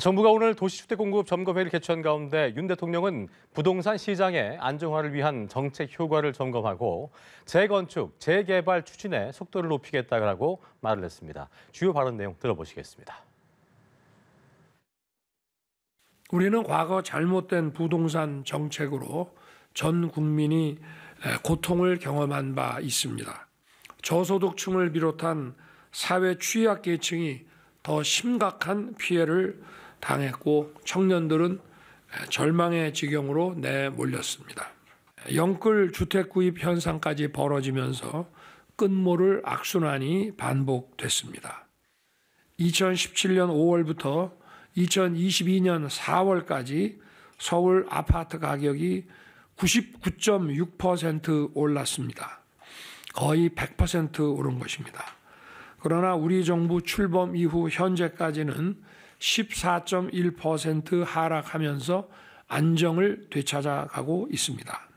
정부가 오늘 도시주택공급 점검회를 개최한 가운데 윤 대통령은 부동산 시장의 안정화를 위한 정책 효과를 점검하고 재건축, 재개발 추진에 속도를 높이겠다고 말을 했습니다. 주요 발언 내용 들어보시겠습니다. 우리는 과거 잘못된 부동산 정책으로 전 국민이 고통을 경험한 바 있습니다. 저소득층을 비롯한 사회 취약계층이 더 심각한 피해를 당했고 청년들은 절망의 지경으로 내몰렸습니다. 영끌 주택 구입 현상까지 벌어지면서 끝모를 악순환이 반복됐습니다. 2017년 5월부터 2022년 4월까지 서울 아파트 가격이 99.6% 올랐습니다. 거의 100% 오른 것입니다. 그러나 우리 정부 출범 이후 현재까지는 14.1% 하락하면서 안정을 되찾아가고 있습니다.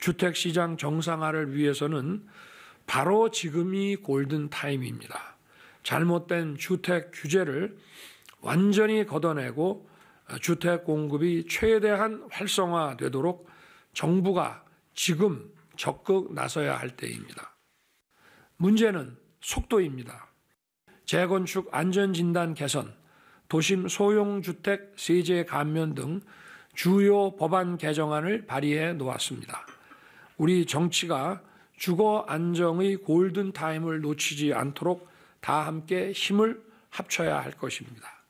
주택시장 정상화를 위해서는 바로 지금이 골든타임입니다. 잘못된 주택 규제를 완전히 걷어내고 주택 공급이 최대한 활성화되도록 정부가 지금 적극 나서야 할 때입니다. 문제는 속도입니다. 재건축 안전진단 개선, 도심 소형주택 세제 감면 등 주요 법안 개정안을 발의해 놓았습니다. 우리 정치가 주거 안정의 골든타임을 놓치지 않도록 다 함께 힘을 합쳐야 할 것입니다.